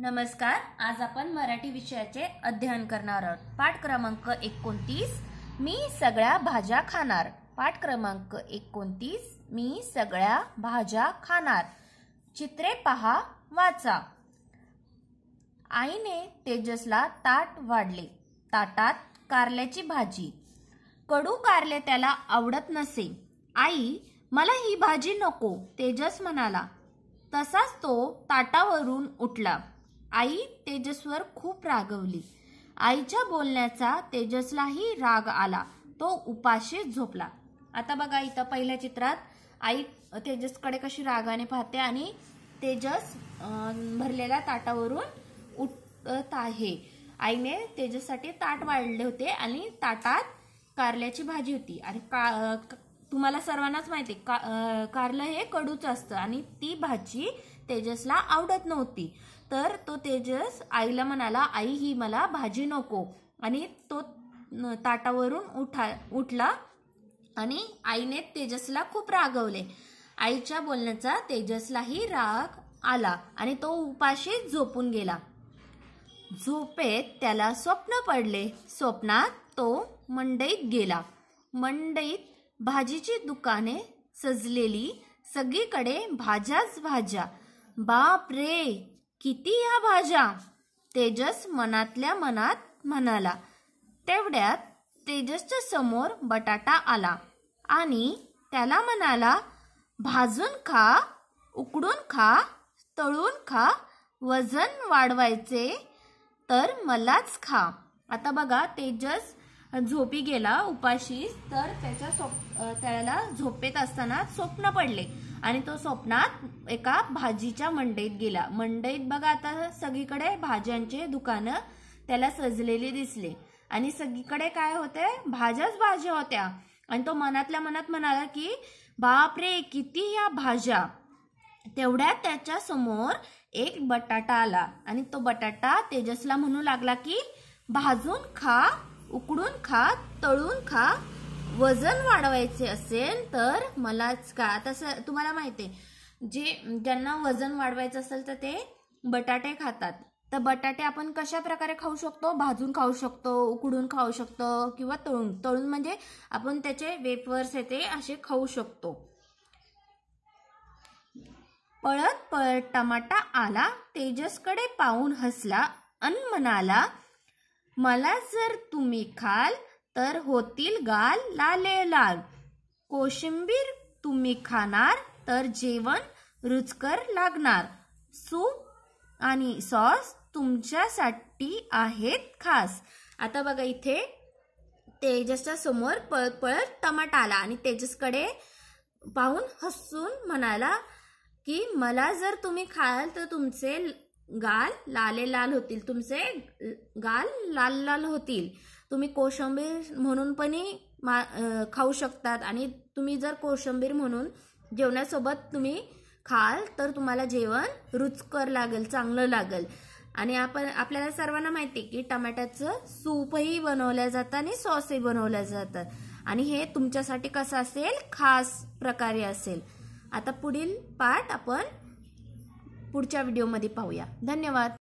नमस्कार आज आपण मराठी विषयाचे अध्ययन करणार आहोत पाठ क्रमांक एकोणतीस मी सगळ्या भाज्या खाणार पाठ क्रमांक एकोणतीस मी सगळ्या भाज्या खाणार चित्रे पहा वाचा आईने तेजसला ताट वाढले ताटात कारल्याची भाजी कडू कारले त्याला आवडत नसे आई मला ही भाजी नको तेजस म्हणाला तसाच तो ताटावरून उठला आई तेजसवर खूप रागवली आईच्या बोलण्याचा तेजसलाही राग आला तो उपाशी झोपला आता बघा इथं पहिल्या चित्रात आई तेजसकडे कशी रागाने पाहते आणि तेजस भरलेल्या ताटावरून उठत आहे आईने तेजससाठी ताट वाढले होते आणि ताटात कारल्याची भाजी होती आणि का तुम्हाला सर्वांनाच माहिती का कारलं हे कडूचं असतं आणि ती भाजी तेजसला आवडत नव्हती तर तो तेजस आईला म्हणाला आई ही मला भाजी नको आणि तो ताटावरून उठा उठला आणि आईने तेजसला खूप रागवले आईच्या बोलण्याचा तेजसलाही राग आला आणि तो उपाशी झोपून गेला झोपेत त्याला स्वप्न पडले स्वप्नात तो मंडईत गेला मंडईत भाजीची दुकाने सजलेली सगळीकडे भाज्याच भाज्या बाप रे किती या भाज्या तेजस मनातल्या मनात म्हणाला तेवढ्यात तेजसच्या समोर बटाटा आला आणि त्याला म्हणाला भाजून खा उकडून खा तळून खा वजन वाढवायचे तर मलाच खा आता बघा तेजस झोपी गेला उपाशीस तर त्याच्या सोप त्याला झोपेत असताना स्वप्न पडले आणि तो स्वप्नात एका भाजीच्या मंडईत गेला मंडईत बघा आता सगळीकडे भाज्यांचे दुकानं त्याला सजलेली दिसले आणि सगळीकडे काय होते भाज्याच भाज्या होत्या आणि तो मनातल्या मनात म्हणाला की बापरे किती या भाज्या तेवढ्या त्याच्या समोर एक बटाटा आला आणि तो बटाटा तेजसला म्हणू लागला की भाजून खा उकडून खा तळून खा वजन वाढवायचे असेल तर मलाच का तसं तुम्हाला माहिती आहे जे ज्यांना वजन वाढवायचं असेल तर ते बटाटे खातात तर बटाटे आपण कशा प्रकारे खाऊ शकतो भाजून खाऊ शकतो उकडून खाऊ शकतो किंवा तळून तळून म्हणजे आपण त्याचे वेफर्स येते असे खाऊ शकतो पळत पळत टमाटा आला तेजसकडे पाहून हसला अन म्हणाला मला जर तुम्ही खाल तर होतील गाल लाले लाल कोशिंबीर तुम्ही खाणार तर जेवण रुचकर लागणार सूप आणि सॉस तुमच्यासाठी आहेत खास आता बघा इथे तेजसच्या समोर पळत पळत टमाटा आला आणि तेजसकडे पाहून हसून म्हणाला की मला जर तुम्ही खाल तर तुमचे गाल लाले लाल होतील तुमचे गाल लाल लाल होतील तुम्ही कोशंबीर म्हणून पणही मा खाऊ शकतात आणि तुम्ही जर कोशंबीर म्हणून जेवणासोबत तुम्ही खाल तर तुम्हाला जेवण रुचकर लागेल चांगलं लागेल आणि आपण आपल्याला सर्वांना माहिती आहे की टमाट्याचं सूपही बनवलं जातं आणि सॉसही बनवल्या जातं आणि हे तुमच्यासाठी कसं असेल खास प्रकारे असेल आता पुढील पाठ आपण पुढच्या व्हिडिओमध्ये पाहूया धन्यवाद